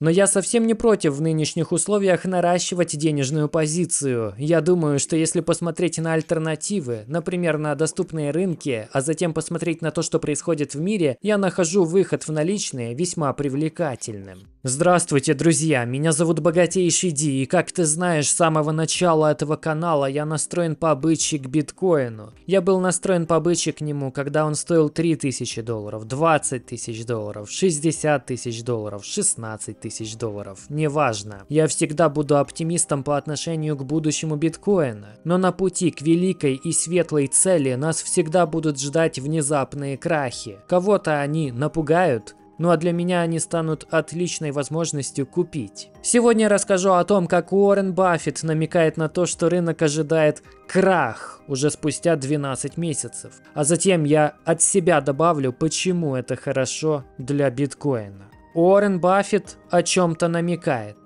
Но я совсем не против в нынешних условиях наращивать денежную позицию. Я думаю, что если посмотреть на альтернативы, например, на доступные рынки, а затем посмотреть на то, что происходит в мире, я нахожу выход в наличные весьма привлекательным. Здравствуйте, друзья! Меня зовут Богатейший Ди, и как ты знаешь, с самого начала этого канала я настроен по обычаи к биткоину. Я был настроен по обычаи к нему, когда он стоил 3000 долларов, 20 тысяч долларов, 60 тысяч долларов, 16 тысяч тысяч долларов. Неважно. Я всегда буду оптимистом по отношению к будущему биткоина. Но на пути к великой и светлой цели нас всегда будут ждать внезапные крахи. Кого-то они напугают, ну а для меня они станут отличной возможностью купить. Сегодня я расскажу о том, как Уоррен Баффет намекает на то, что рынок ожидает крах уже спустя 12 месяцев. А затем я от себя добавлю, почему это хорошо для биткоина. Уоррен Баффет о чем-то намекает.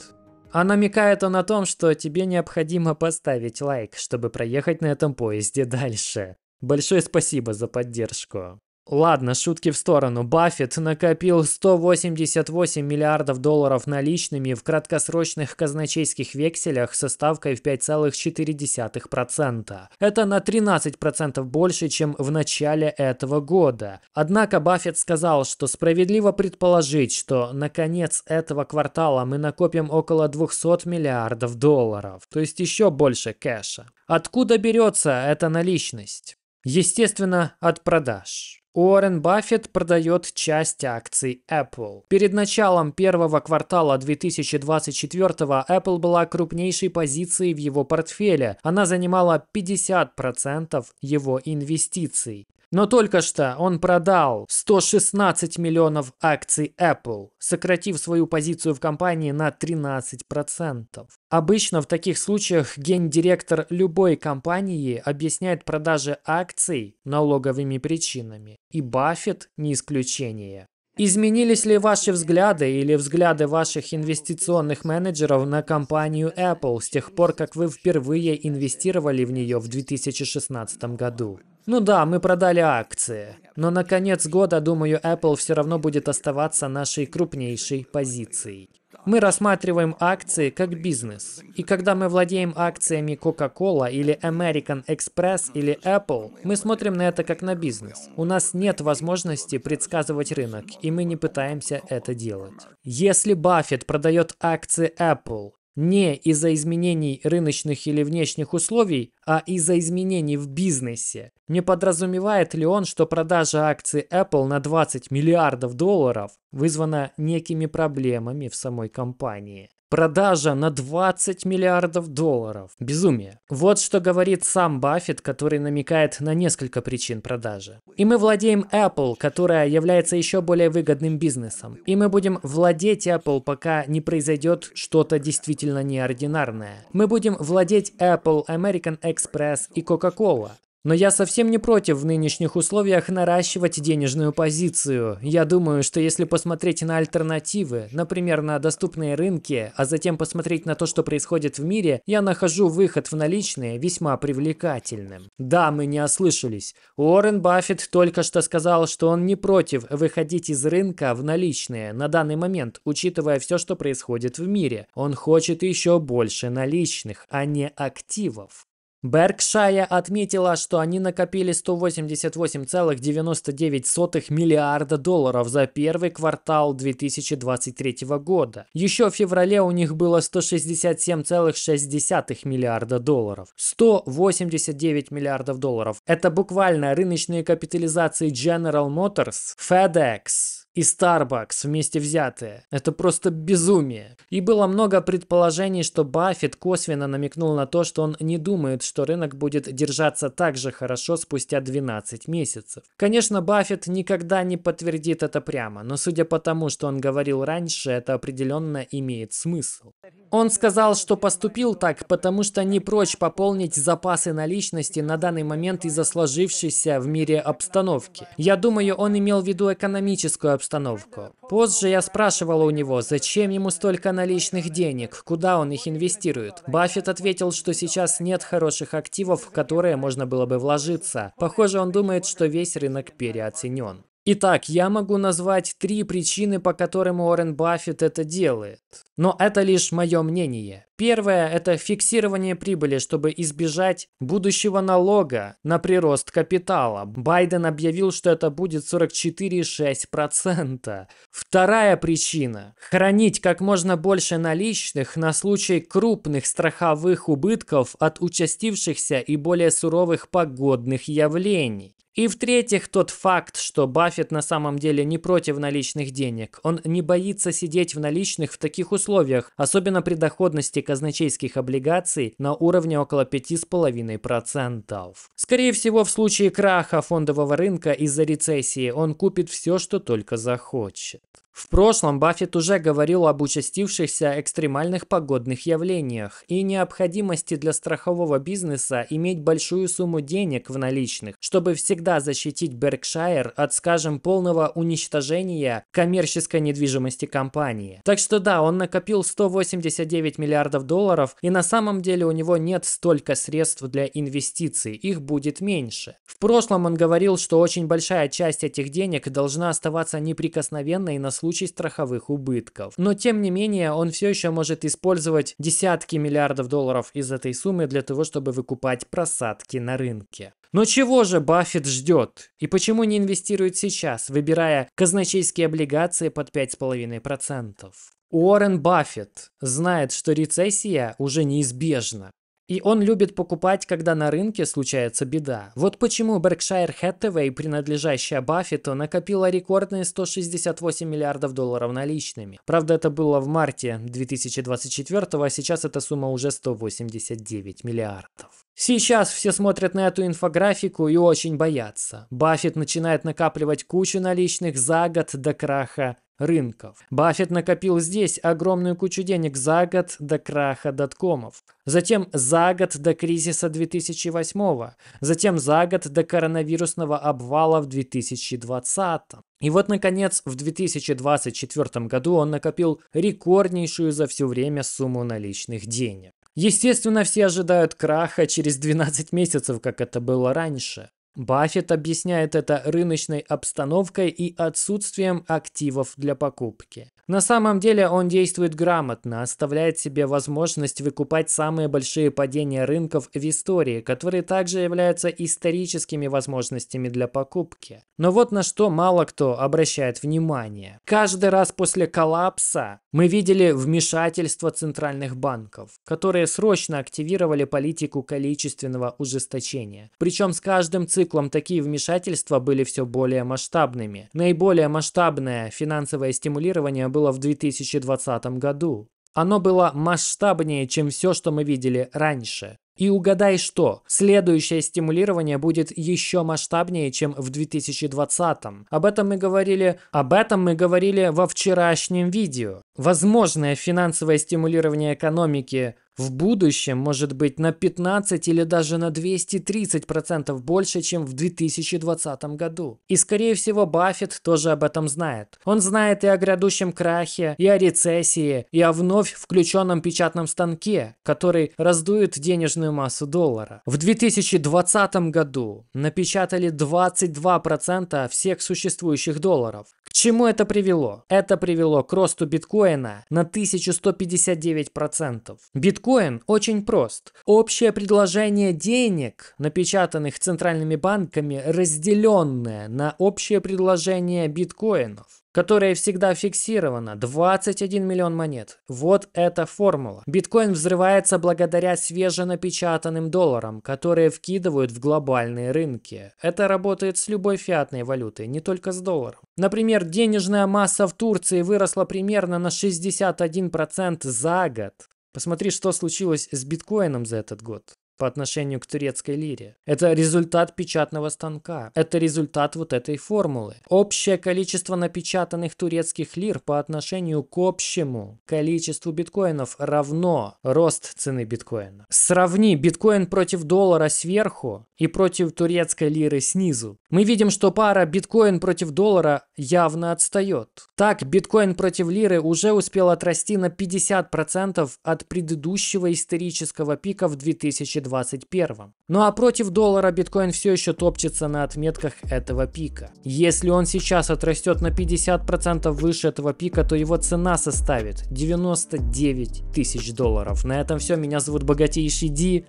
А намекает он о том, что тебе необходимо поставить лайк, чтобы проехать на этом поезде дальше. Большое спасибо за поддержку. Ладно, шутки в сторону. Баффет накопил 188 миллиардов долларов наличными в краткосрочных казначейских векселях со ставкой в 5,4%. Это на 13% больше, чем в начале этого года. Однако Баффет сказал, что справедливо предположить, что на конец этого квартала мы накопим около 200 миллиардов долларов, то есть еще больше кэша. Откуда берется эта наличность? Естественно, от продаж. Уоррен Баффет продает часть акций Apple. Перед началом первого квартала 2024 Apple была крупнейшей позицией в его портфеле. Она занимала 50% его инвестиций. Но только что он продал 116 миллионов акций Apple, сократив свою позицию в компании на 13%. Обычно в таких случаях гендиректор любой компании объясняет продажи акций налоговыми причинами. И Баффет не исключение. Изменились ли ваши взгляды или взгляды ваших инвестиционных менеджеров на компанию Apple с тех пор, как вы впервые инвестировали в нее в 2016 году? Ну да, мы продали акции. Но на конец года, думаю, Apple все равно будет оставаться нашей крупнейшей позицией. Мы рассматриваем акции как бизнес. И когда мы владеем акциями Coca-Cola или American Express или Apple, мы смотрим на это как на бизнес. У нас нет возможности предсказывать рынок, и мы не пытаемся это делать. Если Баффет продает акции Apple, не из-за изменений рыночных или внешних условий, а из-за изменений в бизнесе. Не подразумевает ли он, что продажа акций Apple на 20 миллиардов долларов вызвана некими проблемами в самой компании? Продажа на 20 миллиардов долларов. Безумие. Вот что говорит сам Баффет, который намекает на несколько причин продажи. И мы владеем Apple, которая является еще более выгодным бизнесом. И мы будем владеть Apple, пока не произойдет что-то действительно неординарное. Мы будем владеть Apple, American Express и Coca-Cola. Но я совсем не против в нынешних условиях наращивать денежную позицию. Я думаю, что если посмотреть на альтернативы, например, на доступные рынки, а затем посмотреть на то, что происходит в мире, я нахожу выход в наличные весьма привлекательным. Да, мы не ослышались. Уоррен Баффет только что сказал, что он не против выходить из рынка в наличные на данный момент, учитывая все, что происходит в мире. Он хочет еще больше наличных, а не активов. Беркшая отметила, что они накопили 188,99 миллиарда долларов за первый квартал 2023 года. Еще в феврале у них было 167,6 миллиарда долларов. 189 миллиардов долларов. Это буквально рыночные капитализации General Motors, FedEx, и Starbucks вместе взятые. Это просто безумие. И было много предположений, что Баффет косвенно намекнул на то, что он не думает, что рынок будет держаться так же хорошо спустя 12 месяцев. Конечно, Баффет никогда не подтвердит это прямо, но судя по тому, что он говорил раньше, это определенно имеет смысл. Он сказал, что поступил так, потому что не прочь пополнить запасы наличности на данный момент из-за сложившейся в мире обстановки. Я думаю, он имел в виду экономическую обстановку, обстановку. Позже я спрашивала у него, зачем ему столько наличных денег, куда он их инвестирует. Баффет ответил, что сейчас нет хороших активов, в которые можно было бы вложиться. Похоже, он думает, что весь рынок переоценен. Итак, я могу назвать три причины, по которым Уоррен Баффет это делает. Но это лишь мое мнение. Первое – это фиксирование прибыли, чтобы избежать будущего налога на прирост капитала. Байден объявил, что это будет 44,6%. Вторая причина – хранить как можно больше наличных на случай крупных страховых убытков от участившихся и более суровых погодных явлений. И в-третьих, тот факт, что Баффет на самом деле не против наличных денег. Он не боится сидеть в наличных в таких условиях, особенно при доходности казначейских облигаций на уровне около 5,5%. Скорее всего, в случае краха фондового рынка из-за рецессии он купит все, что только захочет. В прошлом Баффет уже говорил об участившихся экстремальных погодных явлениях и необходимости для страхового бизнеса иметь большую сумму денег в наличных, чтобы всегда защитить Беркшайр от, скажем, полного уничтожения коммерческой недвижимости компании. Так что да, он накопил 189 миллиардов долларов, и на самом деле у него нет столько средств для инвестиций, их будет меньше. В прошлом он говорил, что очень большая часть этих денег должна оставаться неприкосновенной на случай страховых убытков. Но тем не менее, он все еще может использовать десятки миллиардов долларов из этой суммы для того, чтобы выкупать просадки на рынке. Но чего же Баффет ждет? И почему не инвестирует сейчас, выбирая казначейские облигации под 5,5%? Уоррен Баффет знает, что рецессия уже неизбежна. И он любит покупать, когда на рынке случается беда. Вот почему Berkshire Hathaway, принадлежащая Баффету, накопила рекордные 168 миллиардов долларов наличными. Правда, это было в марте 2024, а сейчас эта сумма уже 189 миллиардов. Сейчас все смотрят на эту инфографику и очень боятся. Баффет начинает накапливать кучу наличных за год до краха рынков. Баффет накопил здесь огромную кучу денег за год до краха доткомов, затем за год до кризиса 2008, затем за год до коронавирусного обвала в 2020. И вот, наконец, в 2024 году он накопил рекорднейшую за все время сумму наличных денег. Естественно, все ожидают краха через 12 месяцев, как это было раньше. Баффет объясняет это рыночной обстановкой и отсутствием активов для покупки. На самом деле он действует грамотно, оставляет себе возможность выкупать самые большие падения рынков в истории, которые также являются историческими возможностями для покупки. Но вот на что мало кто обращает внимание. Каждый раз после коллапса мы видели вмешательство центральных банков, которые срочно активировали политику количественного ужесточения. Причем с каждым циклом такие вмешательства были все более масштабными. Наиболее масштабное финансовое стимулирование было в 2020 году. Оно было масштабнее, чем все, что мы видели раньше. И угадай что, следующее стимулирование будет еще масштабнее, чем в 2020. м Об этом мы говорили, об этом мы говорили во вчерашнем видео. Возможное финансовое стимулирование экономики в будущем может быть на 15 или даже на 230% больше, чем в 2020 году. И скорее всего Баффет тоже об этом знает. Он знает и о грядущем крахе, и о рецессии, и о вновь включенном печатном станке, который раздует денежную массу доллара. В 2020 году напечатали 22% всех существующих долларов чему это привело? Это привело к росту биткоина на 1159%. Биткоин очень прост. Общее предложение денег, напечатанных центральными банками, разделенное на общее предложение биткоинов которая всегда фиксирована, 21 миллион монет. Вот эта формула. Биткоин взрывается благодаря свеженапечатанным долларам, которые вкидывают в глобальные рынки. Это работает с любой фиатной валютой, не только с долларом. Например, денежная масса в Турции выросла примерно на 61% за год. Посмотри, что случилось с биткоином за этот год по отношению к турецкой лире. Это результат печатного станка. Это результат вот этой формулы. Общее количество напечатанных турецких лир по отношению к общему количеству биткоинов равно рост цены биткоина. Сравни биткоин против доллара сверху и против турецкой лиры снизу. Мы видим, что пара биткоин против доллара явно отстает. Так, биткоин против лиры уже успел отрасти на 50% от предыдущего исторического пика в 2000 2021. Ну а против доллара биткоин все еще топчется на отметках этого пика. Если он сейчас отрастет на 50% выше этого пика, то его цена составит 99 тысяч долларов. На этом все. Меня зовут Богатейший Ди.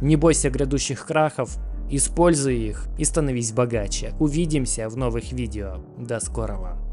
Не бойся грядущих крахов, используй их и становись богаче. Увидимся в новых видео. До скорого.